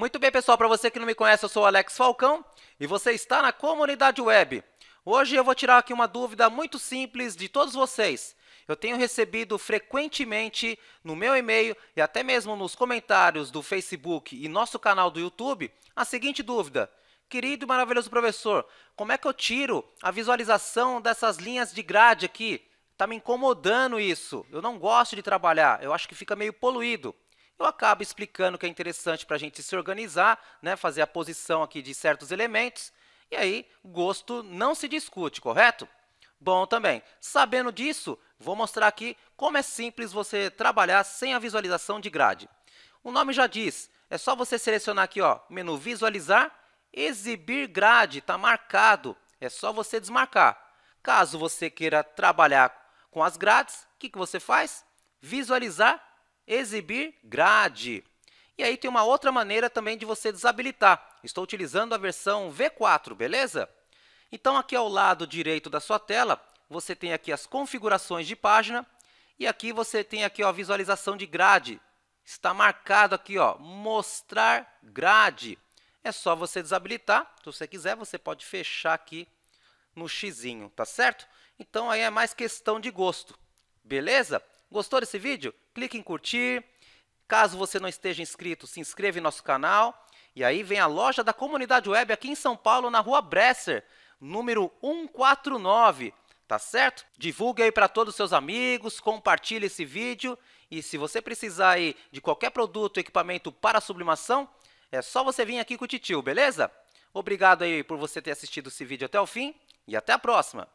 Muito bem, pessoal, para você que não me conhece, eu sou Alex Falcão e você está na comunidade web. Hoje eu vou tirar aqui uma dúvida muito simples de todos vocês. Eu tenho recebido frequentemente no meu e-mail e até mesmo nos comentários do Facebook e nosso canal do YouTube a seguinte dúvida: Querido e maravilhoso professor, como é que eu tiro a visualização dessas linhas de grade aqui? Está me incomodando isso. Eu não gosto de trabalhar, eu acho que fica meio poluído eu acabo explicando que é interessante para a gente se organizar, né, fazer a posição aqui de certos elementos, e aí gosto não se discute, correto? Bom também. Sabendo disso, vou mostrar aqui como é simples você trabalhar sem a visualização de grade. O nome já diz, é só você selecionar aqui, ó, menu visualizar, exibir grade, está marcado, é só você desmarcar. Caso você queira trabalhar com as grades, o que, que você faz? Visualizar exibir grade. E aí tem uma outra maneira também de você desabilitar. Estou utilizando a versão V4, beleza? Então, aqui ao lado direito da sua tela, você tem aqui as configurações de página e aqui você tem aqui ó, a visualização de grade. Está marcado aqui, ó, mostrar grade. É só você desabilitar. Se você quiser, você pode fechar aqui no x, tá certo? Então, aí é mais questão de gosto, beleza? Gostou desse vídeo? Clique em curtir. Caso você não esteja inscrito, se inscreva em nosso canal. E aí vem a loja da comunidade web aqui em São Paulo, na rua Bresser, número 149. Tá certo? Divulgue aí para todos os seus amigos, compartilhe esse vídeo. E se você precisar aí de qualquer produto ou equipamento para sublimação, é só você vir aqui com o Titio, beleza? Obrigado aí por você ter assistido esse vídeo até o fim e até a próxima!